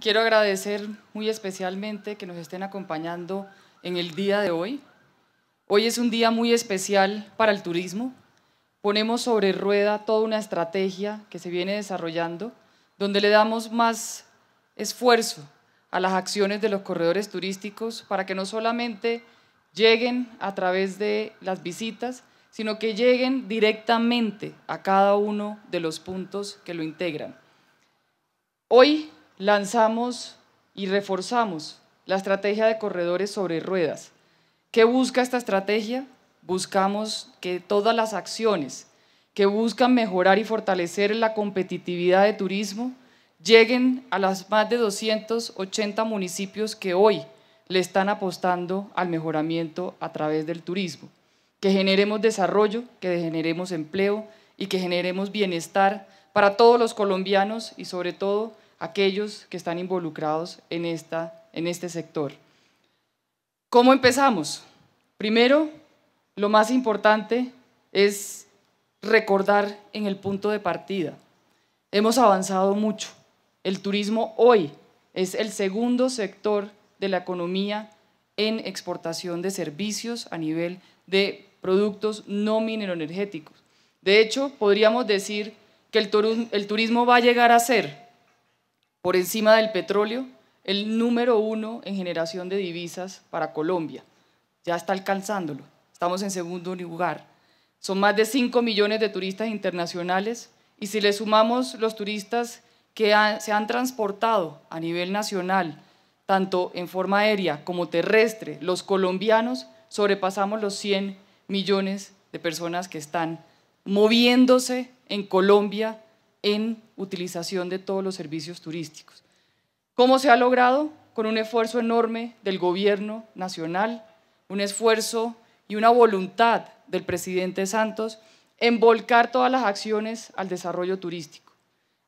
Quiero agradecer muy especialmente que nos estén acompañando en el día de hoy. Hoy es un día muy especial para el turismo. Ponemos sobre rueda toda una estrategia que se viene desarrollando, donde le damos más esfuerzo a las acciones de los corredores turísticos para que no solamente lleguen a través de las visitas, sino que lleguen directamente a cada uno de los puntos que lo integran. Hoy lanzamos y reforzamos la estrategia de corredores sobre ruedas. ¿Qué busca esta estrategia? Buscamos que todas las acciones que buscan mejorar y fortalecer la competitividad de turismo lleguen a las más de 280 municipios que hoy le están apostando al mejoramiento a través del turismo, que generemos desarrollo, que generemos empleo y que generemos bienestar para todos los colombianos y sobre todo aquellos que están involucrados en, esta, en este sector. ¿Cómo empezamos? Primero, lo más importante es recordar en el punto de partida. Hemos avanzado mucho. El turismo hoy es el segundo sector de la economía en exportación de servicios a nivel de productos no mineroenergéticos. De hecho, podríamos decir que el turismo va a llegar a ser por encima del petróleo, el número uno en generación de divisas para Colombia. Ya está alcanzándolo. Estamos en segundo lugar. Son más de 5 millones de turistas internacionales y si le sumamos los turistas que se han transportado a nivel nacional, tanto en forma aérea como terrestre, los colombianos, sobrepasamos los 100 millones de personas que están moviéndose en Colombia en utilización de todos los servicios turísticos. ¿Cómo se ha logrado? Con un esfuerzo enorme del gobierno nacional, un esfuerzo y una voluntad del presidente Santos en volcar todas las acciones al desarrollo turístico.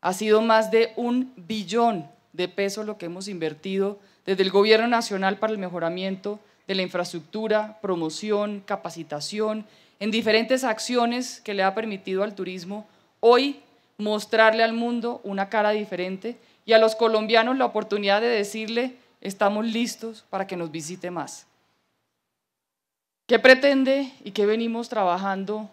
Ha sido más de un billón de pesos lo que hemos invertido desde el Gobierno Nacional para el mejoramiento de la infraestructura, promoción, capacitación, en diferentes acciones que le ha permitido al turismo hoy mostrarle al mundo una cara diferente y a los colombianos la oportunidad de decirle, estamos listos para que nos visite más. ¿Qué pretende y qué venimos trabajando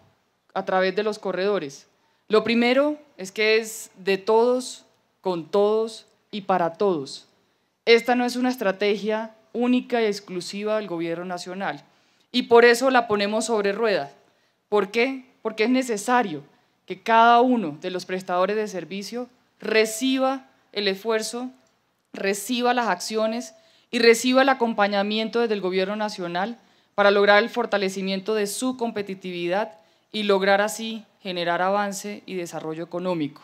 a través de los corredores? Lo primero es que es de todos, con todos y para todos. Esta no es una estrategia única y exclusiva del gobierno nacional y por eso la ponemos sobre ruedas. ¿Por qué? Porque es necesario que cada uno de los prestadores de servicio reciba el esfuerzo, reciba las acciones y reciba el acompañamiento desde el Gobierno Nacional para lograr el fortalecimiento de su competitividad y lograr así generar avance y desarrollo económico.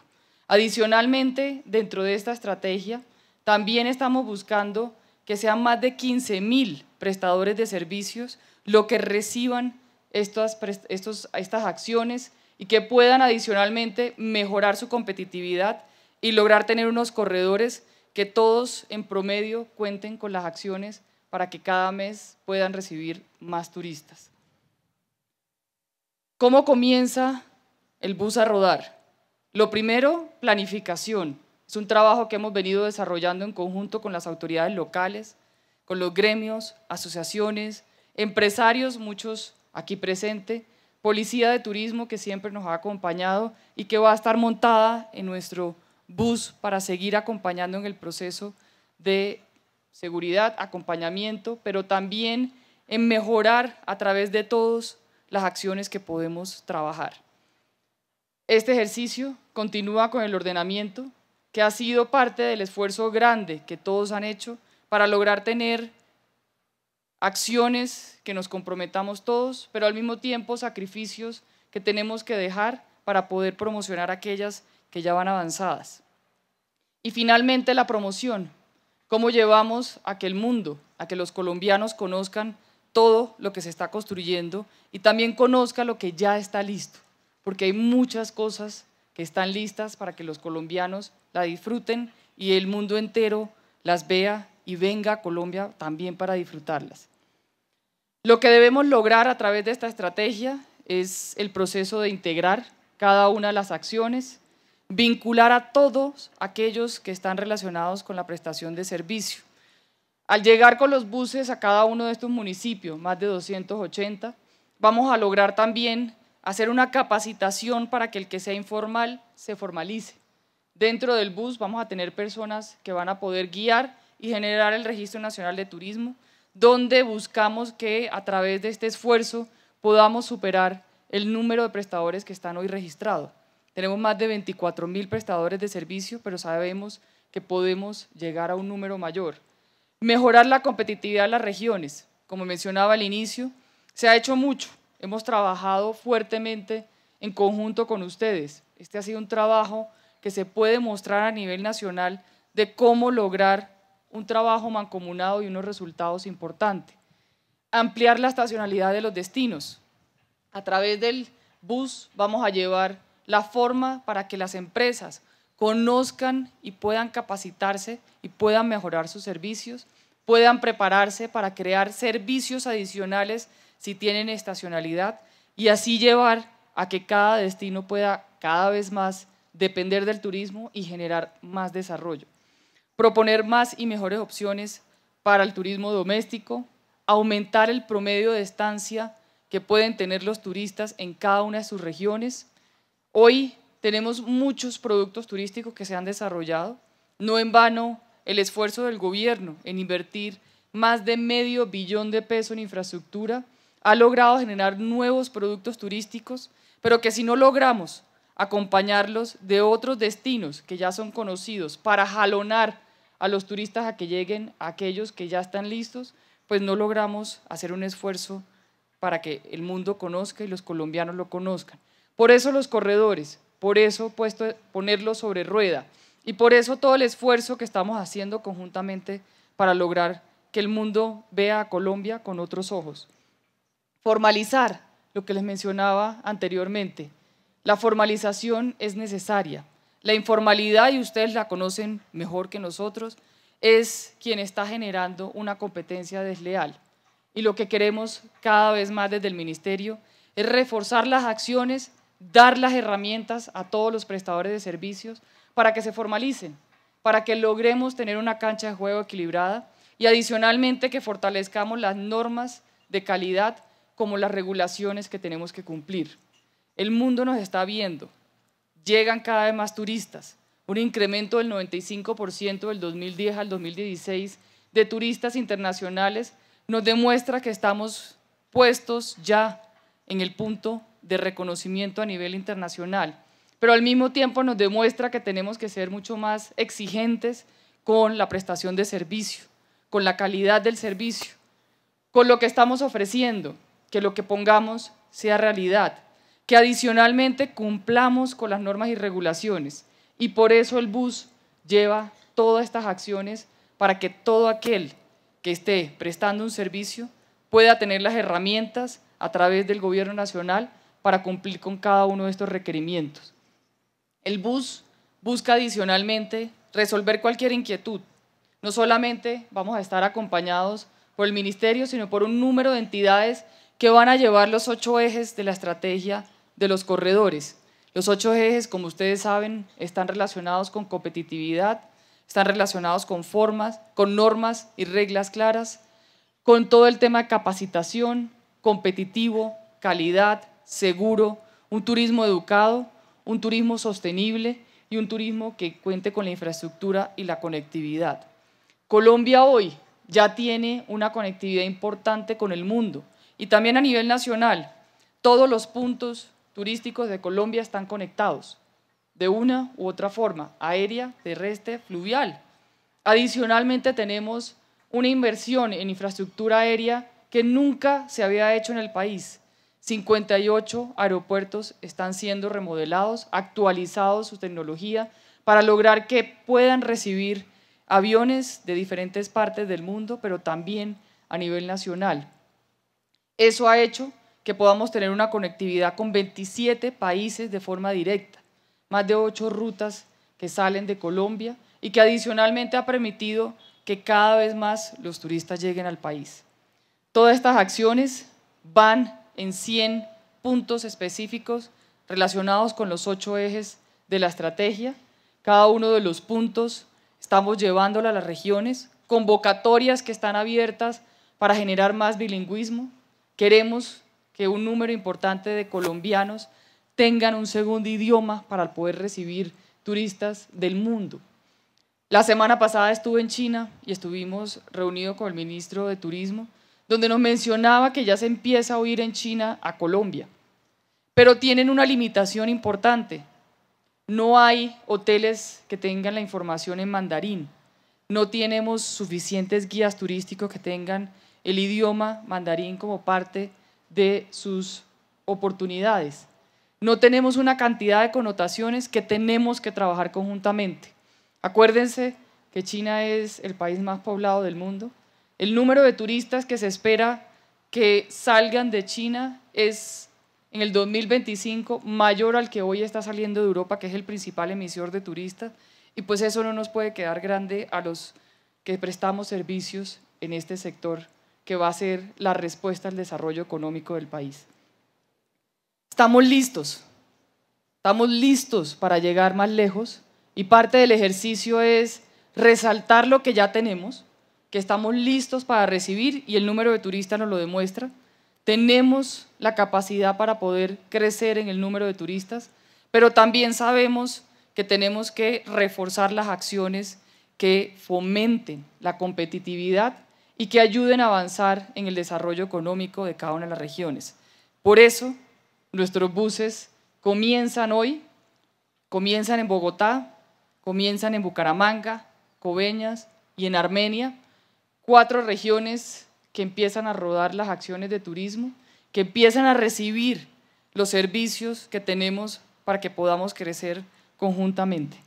Adicionalmente, dentro de esta estrategia, también estamos buscando que sean más de 15.000 prestadores de servicios lo que reciban estas acciones y que puedan adicionalmente mejorar su competitividad y lograr tener unos corredores que todos en promedio cuenten con las acciones para que cada mes puedan recibir más turistas. ¿Cómo comienza el bus a rodar? Lo primero, planificación. Es un trabajo que hemos venido desarrollando en conjunto con las autoridades locales, con los gremios, asociaciones, empresarios, muchos aquí presentes, policía de turismo que siempre nos ha acompañado y que va a estar montada en nuestro bus para seguir acompañando en el proceso de seguridad, acompañamiento, pero también en mejorar a través de todos las acciones que podemos trabajar. Este ejercicio continúa con el ordenamiento, que ha sido parte del esfuerzo grande que todos han hecho para lograr tener acciones que nos comprometamos todos, pero al mismo tiempo sacrificios que tenemos que dejar para poder promocionar aquellas que ya van avanzadas. Y finalmente la promoción, cómo llevamos a que el mundo, a que los colombianos conozcan todo lo que se está construyendo y también conozca lo que ya está listo, porque hay muchas cosas que están listas para que los colombianos la disfruten y el mundo entero las vea y venga a Colombia también para disfrutarlas. Lo que debemos lograr a través de esta estrategia es el proceso de integrar cada una de las acciones, vincular a todos aquellos que están relacionados con la prestación de servicio. Al llegar con los buses a cada uno de estos municipios, más de 280, vamos a lograr también hacer una capacitación para que el que sea informal se formalice. Dentro del bus vamos a tener personas que van a poder guiar y generar el Registro Nacional de Turismo, donde buscamos que a través de este esfuerzo podamos superar el número de prestadores que están hoy registrados. Tenemos más de 24 mil prestadores de servicio, pero sabemos que podemos llegar a un número mayor. Mejorar la competitividad de las regiones. Como mencionaba al inicio, se ha hecho mucho. Hemos trabajado fuertemente en conjunto con ustedes. Este ha sido un trabajo que se puede mostrar a nivel nacional de cómo lograr un trabajo mancomunado y unos resultados importantes. Ampliar la estacionalidad de los destinos. A través del bus vamos a llevar la forma para que las empresas conozcan y puedan capacitarse y puedan mejorar sus servicios, puedan prepararse para crear servicios adicionales si tienen estacionalidad y así llevar a que cada destino pueda cada vez más depender del turismo y generar más desarrollo proponer más y mejores opciones para el turismo doméstico, aumentar el promedio de estancia que pueden tener los turistas en cada una de sus regiones. Hoy tenemos muchos productos turísticos que se han desarrollado, no en vano el esfuerzo del gobierno en invertir más de medio billón de pesos en infraestructura ha logrado generar nuevos productos turísticos, pero que si no logramos acompañarlos de otros destinos que ya son conocidos para jalonar a los turistas a que lleguen a aquellos que ya están listos, pues no logramos hacer un esfuerzo para que el mundo conozca y los colombianos lo conozcan. Por eso los corredores, por eso puesto, sobre rueda y por eso todo el esfuerzo que estamos haciendo conjuntamente para lograr que el mundo vea a Colombia con otros ojos. Formalizar lo que les mencionaba anteriormente. La formalización es necesaria la informalidad, y ustedes la conocen mejor que nosotros, es quien está generando una competencia desleal. Y lo que queremos cada vez más desde el Ministerio es reforzar las acciones, dar las herramientas a todos los prestadores de servicios para que se formalicen, para que logremos tener una cancha de juego equilibrada y adicionalmente que fortalezcamos las normas de calidad como las regulaciones que tenemos que cumplir. El mundo nos está viendo, llegan cada vez más turistas, un incremento del 95% del 2010 al 2016 de turistas internacionales nos demuestra que estamos puestos ya en el punto de reconocimiento a nivel internacional, pero al mismo tiempo nos demuestra que tenemos que ser mucho más exigentes con la prestación de servicio, con la calidad del servicio, con lo que estamos ofreciendo, que lo que pongamos sea realidad que adicionalmente cumplamos con las normas y regulaciones. Y por eso el bus lleva todas estas acciones para que todo aquel que esté prestando un servicio pueda tener las herramientas a través del Gobierno Nacional para cumplir con cada uno de estos requerimientos. El bus busca adicionalmente resolver cualquier inquietud. No solamente vamos a estar acompañados por el Ministerio, sino por un número de entidades que van a llevar los ocho ejes de la estrategia de los corredores. Los ocho ejes, como ustedes saben, están relacionados con competitividad, están relacionados con formas, con normas y reglas claras, con todo el tema de capacitación, competitivo, calidad, seguro, un turismo educado, un turismo sostenible y un turismo que cuente con la infraestructura y la conectividad. Colombia hoy ya tiene una conectividad importante con el mundo y también a nivel nacional. Todos los puntos turísticos de Colombia están conectados de una u otra forma, aérea, terrestre, fluvial. Adicionalmente tenemos una inversión en infraestructura aérea que nunca se había hecho en el país. 58 aeropuertos están siendo remodelados, actualizados su tecnología para lograr que puedan recibir aviones de diferentes partes del mundo, pero también a nivel nacional. Eso ha hecho que podamos tener una conectividad con 27 países de forma directa, más de 8 rutas que salen de Colombia y que adicionalmente ha permitido que cada vez más los turistas lleguen al país. Todas estas acciones van en 100 puntos específicos relacionados con los 8 ejes de la estrategia. Cada uno de los puntos estamos llevándolo a las regiones, convocatorias que están abiertas para generar más bilingüismo. Queremos que un número importante de colombianos tengan un segundo idioma para poder recibir turistas del mundo. La semana pasada estuve en China y estuvimos reunidos con el ministro de Turismo, donde nos mencionaba que ya se empieza a oír en China a Colombia, pero tienen una limitación importante. No hay hoteles que tengan la información en mandarín. No tenemos suficientes guías turísticos que tengan el idioma mandarín como parte de sus oportunidades. No tenemos una cantidad de connotaciones que tenemos que trabajar conjuntamente. Acuérdense que China es el país más poblado del mundo. El número de turistas que se espera que salgan de China es en el 2025 mayor al que hoy está saliendo de Europa, que es el principal emisor de turistas. Y pues eso no nos puede quedar grande a los que prestamos servicios en este sector que va a ser la respuesta al desarrollo económico del país. Estamos listos, estamos listos para llegar más lejos y parte del ejercicio es resaltar lo que ya tenemos, que estamos listos para recibir y el número de turistas nos lo demuestra. Tenemos la capacidad para poder crecer en el número de turistas, pero también sabemos que tenemos que reforzar las acciones que fomenten la competitividad y que ayuden a avanzar en el desarrollo económico de cada una de las regiones. Por eso, nuestros buses comienzan hoy, comienzan en Bogotá, comienzan en Bucaramanga, Coveñas y en Armenia, cuatro regiones que empiezan a rodar las acciones de turismo, que empiezan a recibir los servicios que tenemos para que podamos crecer conjuntamente.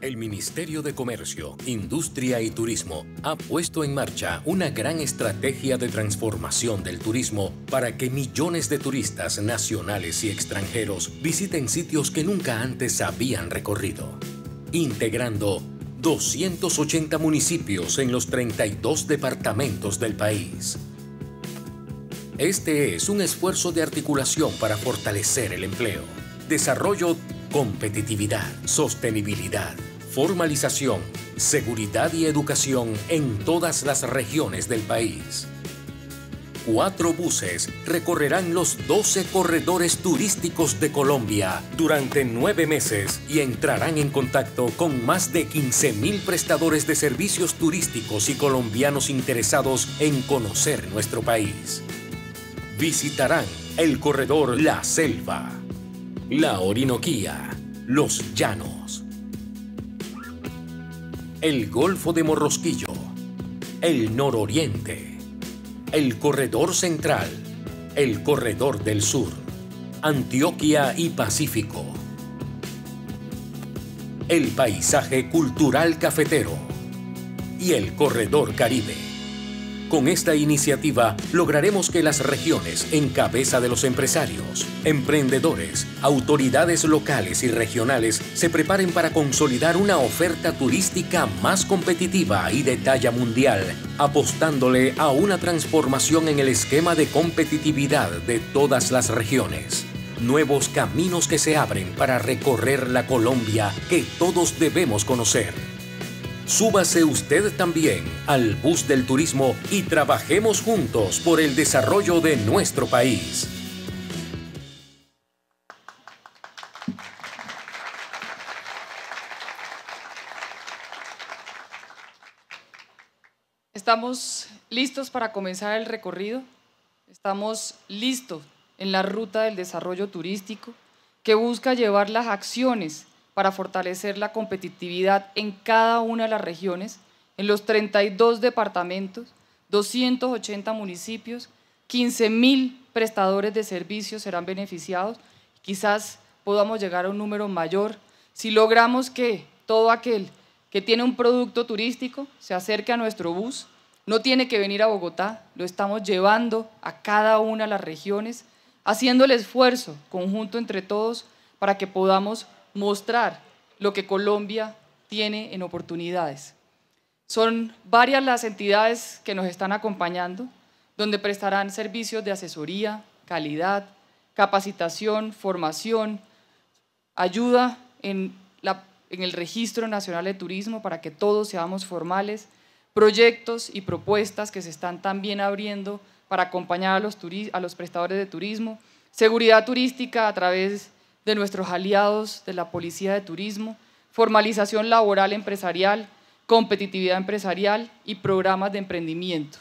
El Ministerio de Comercio, Industria y Turismo ha puesto en marcha una gran estrategia de transformación del turismo para que millones de turistas nacionales y extranjeros visiten sitios que nunca antes habían recorrido, integrando 280 municipios en los 32 departamentos del país. Este es un esfuerzo de articulación para fortalecer el empleo, desarrollo, competitividad, sostenibilidad, formalización, seguridad y educación en todas las regiones del país. Cuatro buses recorrerán los 12 corredores turísticos de Colombia durante nueve meses y entrarán en contacto con más de 15.000 prestadores de servicios turísticos y colombianos interesados en conocer nuestro país. Visitarán el corredor La Selva, La Orinoquía, Los Llanos el Golfo de Morrosquillo, el Nororiente, el Corredor Central, el Corredor del Sur, Antioquia y Pacífico, el paisaje cultural cafetero y el Corredor Caribe. Con esta iniciativa lograremos que las regiones, en cabeza de los empresarios, emprendedores, autoridades locales y regionales, se preparen para consolidar una oferta turística más competitiva y de talla mundial, apostándole a una transformación en el esquema de competitividad de todas las regiones. Nuevos caminos que se abren para recorrer la Colombia que todos debemos conocer. Súbase usted también al bus del turismo y trabajemos juntos por el desarrollo de nuestro país. Estamos listos para comenzar el recorrido. Estamos listos en la ruta del desarrollo turístico que busca llevar las acciones para fortalecer la competitividad en cada una de las regiones, en los 32 departamentos, 280 municipios, 15 mil prestadores de servicios serán beneficiados. Quizás podamos llegar a un número mayor si logramos que todo aquel que tiene un producto turístico se acerque a nuestro bus, no tiene que venir a Bogotá, lo estamos llevando a cada una de las regiones, haciendo el esfuerzo conjunto entre todos para que podamos mostrar lo que Colombia tiene en oportunidades. Son varias las entidades que nos están acompañando, donde prestarán servicios de asesoría, calidad, capacitación, formación, ayuda en, en el Registro Nacional de Turismo para que todos seamos formales, proyectos y propuestas que se están también abriendo para acompañar a los, a los prestadores de turismo, seguridad turística a través de nuestros aliados de la Policía de Turismo, formalización laboral empresarial, competitividad empresarial y programas de emprendimiento.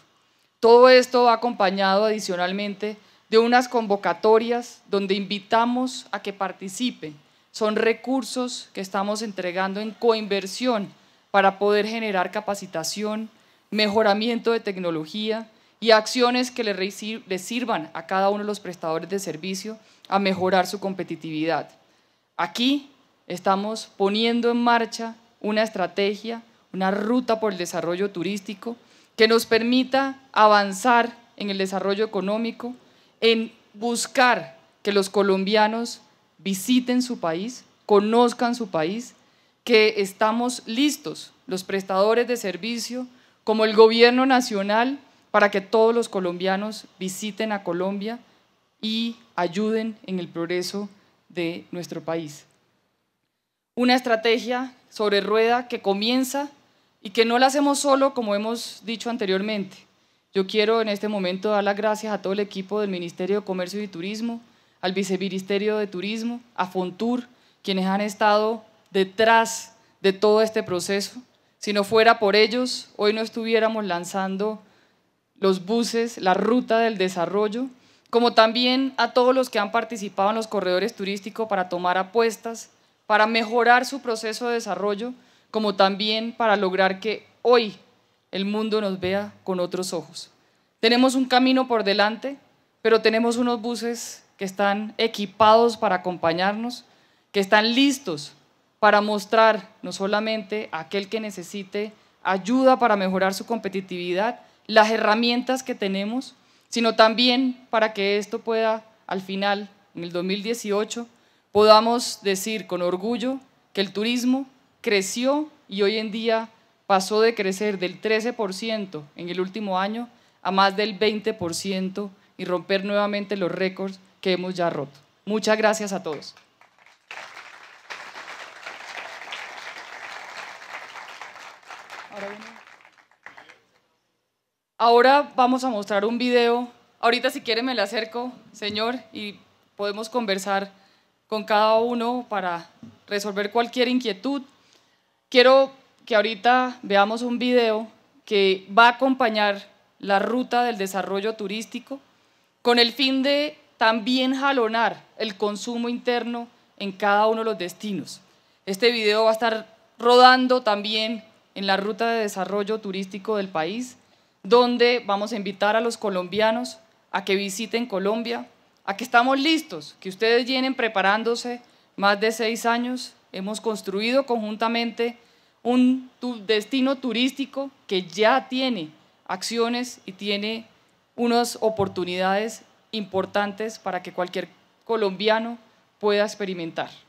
Todo esto va acompañado adicionalmente de unas convocatorias donde invitamos a que participen. Son recursos que estamos entregando en coinversión para poder generar capacitación, mejoramiento de tecnología, y acciones que le sirvan a cada uno de los prestadores de servicio a mejorar su competitividad. Aquí estamos poniendo en marcha una estrategia, una ruta por el desarrollo turístico que nos permita avanzar en el desarrollo económico, en buscar que los colombianos visiten su país, conozcan su país, que estamos listos, los prestadores de servicio, como el gobierno nacional, para que todos los colombianos visiten a Colombia y ayuden en el progreso de nuestro país. Una estrategia sobre rueda que comienza y que no la hacemos solo, como hemos dicho anteriormente. Yo quiero en este momento dar las gracias a todo el equipo del Ministerio de Comercio y Turismo, al Viceministerio de Turismo, a Fontur, quienes han estado detrás de todo este proceso. Si no fuera por ellos, hoy no estuviéramos lanzando los buses, la ruta del desarrollo, como también a todos los que han participado en los corredores turísticos para tomar apuestas, para mejorar su proceso de desarrollo, como también para lograr que hoy el mundo nos vea con otros ojos. Tenemos un camino por delante, pero tenemos unos buses que están equipados para acompañarnos, que están listos para mostrar no solamente a aquel que necesite ayuda para mejorar su competitividad, las herramientas que tenemos, sino también para que esto pueda, al final, en el 2018, podamos decir con orgullo que el turismo creció y hoy en día pasó de crecer del 13% en el último año a más del 20% y romper nuevamente los récords que hemos ya roto. Muchas gracias a todos. Ahora vamos a mostrar un video. Ahorita si quiere me le acerco, señor, y podemos conversar con cada uno para resolver cualquier inquietud. Quiero que ahorita veamos un video que va a acompañar la ruta del desarrollo turístico con el fin de también jalonar el consumo interno en cada uno de los destinos. Este video va a estar rodando también en la ruta de desarrollo turístico del país donde vamos a invitar a los colombianos a que visiten Colombia, a que estamos listos, que ustedes vienen preparándose más de seis años. Hemos construido conjuntamente un destino turístico que ya tiene acciones y tiene unas oportunidades importantes para que cualquier colombiano pueda experimentar.